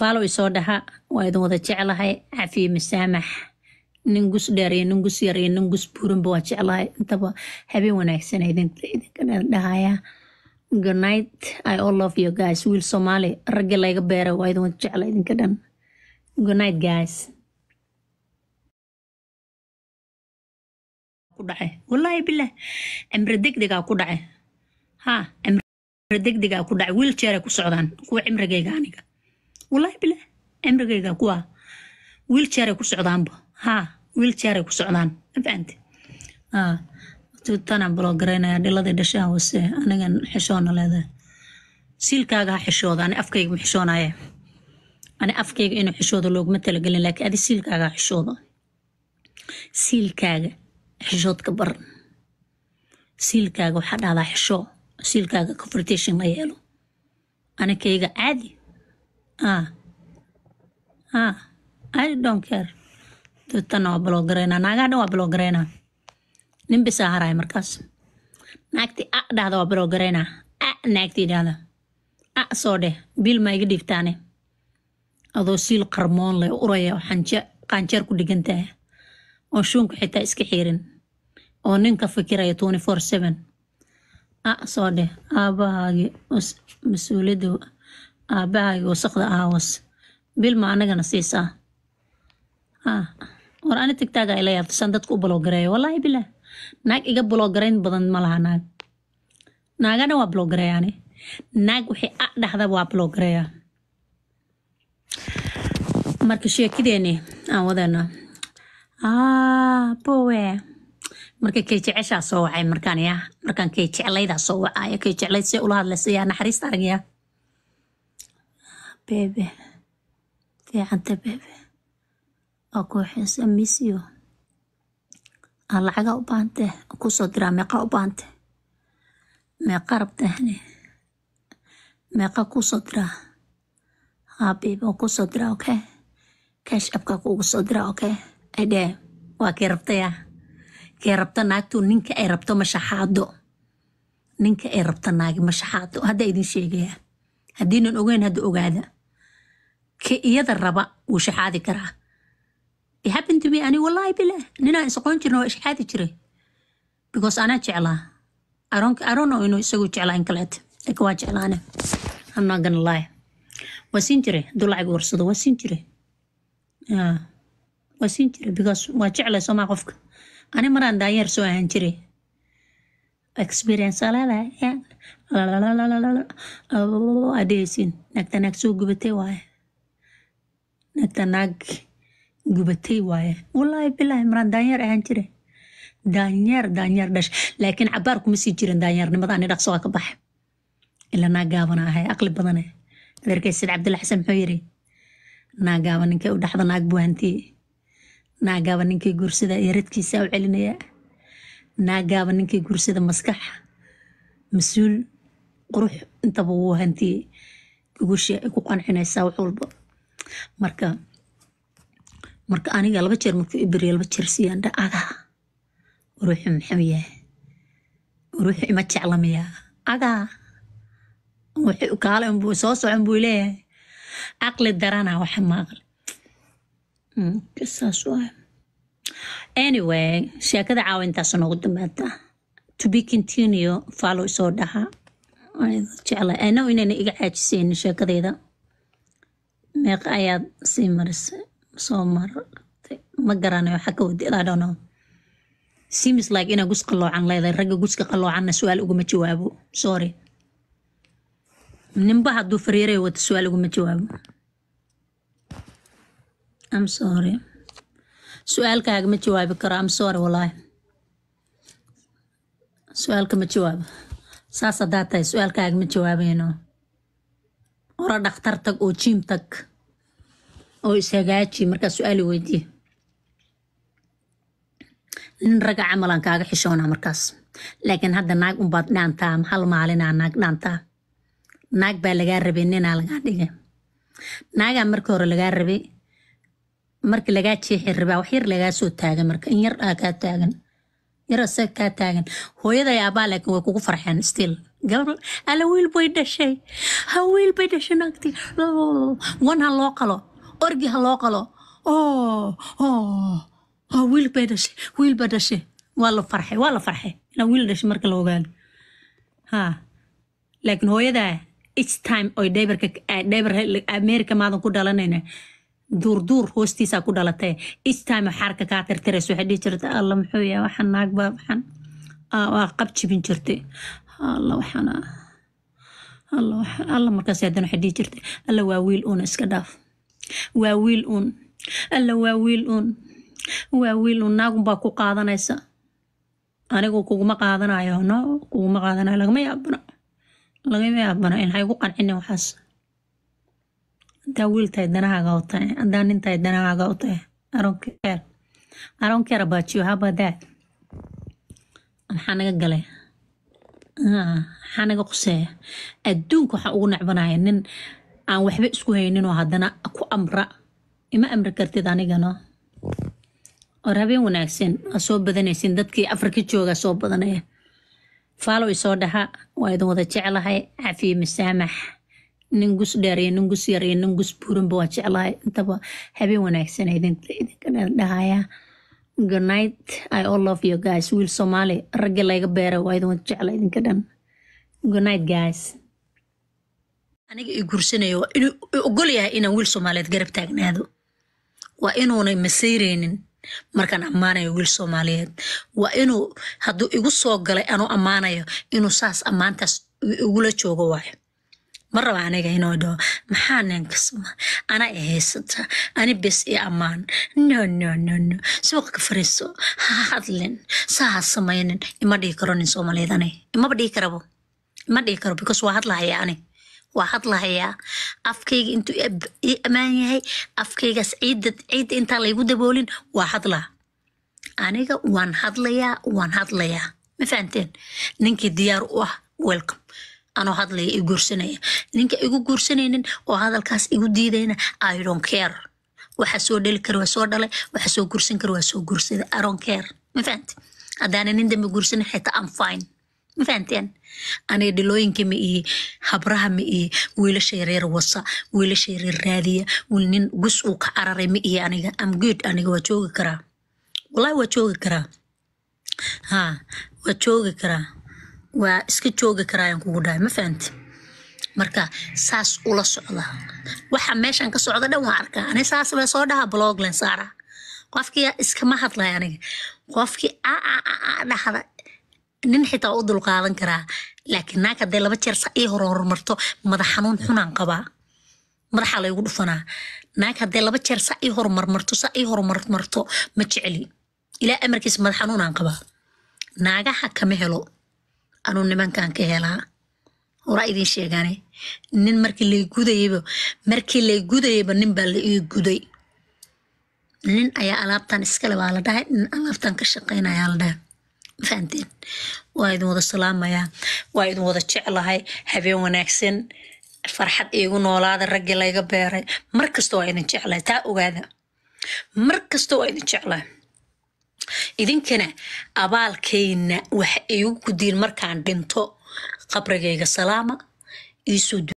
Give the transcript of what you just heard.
faalow isoo dhaha waa idin wada jeclahay cafiye masaamax nin gus dheer iyo nin gus yar iyo nin gus buuranba waa jeclahay intaba habeen wanaagsan idinka dhahaya good night i all love you guys wiil soomaali raggi layga beera waa idin wada jecla idinka dhan good guys ku dhacay wallaahi bilah cimri degdegaa ku dhacay ha cimri degdegaa ku dhacay wiil jeeray ku socdaan kuwa cimrigayga aniga wallaahi bilah cimrigayga kuwa wiiljeeray ku socdaanba haa wiiljeeray ku socdaan ma fahamte tanaan balogaraynaya dhiladii dhashaa hoose anigan xishoona leedahay siilkaaga ha xishooda ani afkayga ma xishoonaya ani afkayga inuu xishooda looguma talagelin laakiin adi siilkaaga ha xishooda siilkaaga xishood ka baran siilkaaga waxaa dhahdaa xishoo siilkaaga confrontation la yeelo anikayga caadi ah ah I don't care dibtan waa block gareynaa dhan waa block gareynaa nin bisaa haraya markaas naagti a dhahda waa block a naagti dhahda a soo dheh biil ma iga dhiibtaane adoo siil qarmoon leh uraya oo qaanjeer ku dhigan tahay oo shuunku xitaa iska xiirin oo ninka fikiraya twenty four seven a soo dheh aabahaagi mas-uuliyadda aabbahaaga wasaqda aawas ah, bilma anagana siisaa ah, war ani tigtaaga ila yaabta san dadka u bloogareeyo wallaahi bilah naag iga bloogarayn badan ma laha naag naagana waa bloogareeyaani naag wixii a dhaxdaba waa bloogareeya marka sheekideeni aan wadana ah, bowe marka kay jeceshaa soo wacay markaan ya markaan kay jeclaydaa soo wacaya kay jeclayd see ula hadlaysayaa naxariista aragyaa Bebe fiicantahay bebe waa kuxisa miis iyo aa lacaga u ubahantahay kusoo diraa meeqaa ubahantahay meeqaa rabtaa hane meeqaa kuusoo diraa haa bebe waan kuusoo diraa okay cash app aa soo diraa oke aydhe waa kee rabtaya kee rabto naagtu ninka ay rabto mashaxaado ninka ay rabto naagi mashaxaado hadda haddaa idin sheegaya haddiinan ogeyn hadda ogaada ka iyada raba wuu shaxaadi karaa bixabintumi ani wallaahi bilah ninaa isaqoon jirna waa ishxaadi jiray because anaa jeclaa aroonno inuu isagu jeclaa in kaleet laakiin waa jeclaane I'm waa siin jiray hadduu lacag warsado waa siin jiray waa siin jiray because waa jeclay soomaa qofka ani maraan daanyeer soo ahaan jiray experience aleedahay oh, adhehaysiin naagtanaag soo gubatay waaye neta naag gubatay waaye wallaahi bilaahi maraan daanyeer ahaan jire daanyeer daanyeer dhash laakiin cabaar kuma sii jirin daanyeernimada ani dhaqsoa ka baxa ila naa gaabana ahay aqli badane eh. adeerkay sayd cabdulla muxuu yiri naa gaaba ninkay u dhaxda naag buu hantiye naa gaaba ninkay gursada yaradkiisaa u celinaya naa gaaba ninkay gursada maskax mas-uul qurux intaba wuu hantiye gugusha ay ku qancinaysaa wax walba marka marka aniga laba jeer markuu iberiya laba jeer siiyaan dha agaa uruuxu maxuu yahay uruuxu ima jeclamayaa agaa kaale unbuu soo socon buu leeyahay caqli darana waxa maaqle hmm, saas waay anyway sheekada caawa intaas noogu dambaata to be continue follow isoo dhaha jecla anow inayna iga caajisaynin sheekadayda meeqa ayaad sii marisay soo martay ma garanayo xaka wadi ilaadhono seems like inaa gus qaloocan leedahay ragga guska qaloocanna su-aal uguma jawaabo sorry ninba hadduu fariiray wata su-aal uguma jawaabo am sorry su-aalkaaga ma jawaabi karo am sorry walaahi su-aalka ma jawaabo saas haddaa tahay su-aalkaaga ma jawaabayno hore dhakhtar tag oo jiim tag oo ishagaaji markaa su-aali weydiiya nin raga camal aan kaaga xishoonaa markaas laakiin hadda naag unbaad dhaantaa hal maalinaa naag dhaantaa naag baa lagaa rabay ninaa lagaa dhigay naagaa markii hore lagaa rabay markii lagaa jeexi rabaa wax yar lagaa soo taagan marka in yar aa kaa taagan yar asaga kaa taagan hooyada aabaa laakiin way kugu farxeen still gabal ala wiil bay dhashay ha wiil bay dhashay naagti wan ha loo qalo orgi ha loo qalo oh, oh, oh, wiilbay dhashe wiilba dhashe waa la farxay waa la farxay inaa wiil dhashe marka la ogaado ha laakiin hooyadaa ich time oy dhaybarka eh, america maadan ku dhalanayna duurduur hoostiisaa ku dhalatay ich time xaarka kaa tirtiraysa waxay dhihi jirtay alla muxuu yahay waxaan naagbaa waxaan ah, waa qab jibin jirtay alla waxaan alla markaas haddana waxay dhihi jirtay alla waa wiil uuna iska dhaaf waa wiil uun alla waa wiil uun waa wiil uun naagunbaa ku qaadanaysa anigu kuguma qaadanayo no kuguma qaadanayo lagama yaabano lagama yaabano inxay ku qancinin waxaas haddaa wiil tahay danahaaga u tahay haddaa nin tahay danahaaga u tahay aronkeer aronkeer abaajiyo habadaa maxaa naga galay maxaa naga quseeya adduunka waxaa ugu necbanaya nin aan waxba isku hayninoo haddana ku amra ima amri kartid anigana oo habeen wanaagsan aa badanaysin dadkii afrika jooga soo badanaya faalow isoo dhaha waa idin wada jeclahay cafiye masaamax nin gus dheer iyo nin gus yar iyo nin gus buurinba waa jeclahay intaba habeen wanaagsan idinka dhahayaa good i all love you guys wiil soomaali raggi layga beera waa idin wada jecla idinka dhan good guys aniga i gursanayo waa inuu ogol yahay inaan wiil soomaaliyeed garab taagnaado waa inuunay masayraynin markaan ammaanayo wiil soomaaliyeed waa inuu hadduu igu soo galay anuu ammaanayo inuu saas ammaantaas igula joogo waayo ma raba aniga inuu dhaho maxaa ninkasma ana i haysata ani bes i ammaan no no no no suuqka fariiso ha hadlin saa samaynin ima dhihi karo nin soomaaliyeed ani imaba dhihi karabo ima dhihi karo because waa hadlahaya ani waa hadlahayaa afkayga intuu i ammaan yahay afkaygaas ciidda ciidda intaan laygu daboolin waa hadlaa aniga waan hadlayaa waan hadlayaa ma fahamteen ninkii diyaar u ah welcome anoo hadlaya i guursanaya ninka igu guursanaynin oo hadalkaas igu diidayna iron care waxaa soo dhali kara waa soo dhalay waxaa soo guursan kara waa soo guursada iron care ma fahamte haddaana nin dambe guursanin xitaa am fine ma fahanteen aniga dhilooyinka ma ihi habraha ma ihi wiilasha yareer wasa wiilasha yareer raadiya nin gus uu ka cararay ma ihi aniga am aniga waa joogi karaa wallahi waa joogi karaa ha waa joogi karaa waa iska joogi karaa ayaan kugu dhahay ma fahamte marka saas ula socda waxa meeshan ka socda dhan waa arkaa ani saas baa soo dhaha bloglen saara qofkii iskama hadlay aniga qofkii a dhahda nin xitaa u dul karaa laakiin naag hadday laba jeer ii hor horumarto madax xanuun xunaan qabaa madaxaa laygu dhufanaa naag hadday laba jeer sa ii horumarmarto sa ii horumarmarto ma jeceli ilaa amarkiis madax xanuunaan qabaa naagaha kama helo anuu nimankan ka helaa horaa idiin sheegaane nin markii lay gudayaba markii lay gudayaba nin baa la ii guday nin ayaa alaabtan iskale baa la dhahay nin alaabtan ka shaqaynayaa la dhahay mafahanteen waa idin wada salaamayaa waa idin wada jeclahay habeen wanaagsan farxad iigu noolaada raggi layga beeray mar kasta waa idin jeclahay taa ogaada mar kasta waa idin jeclahay idinkana abaalkayna waxa iigu gudiin markaan dhinto qabrigayga salaama iisoo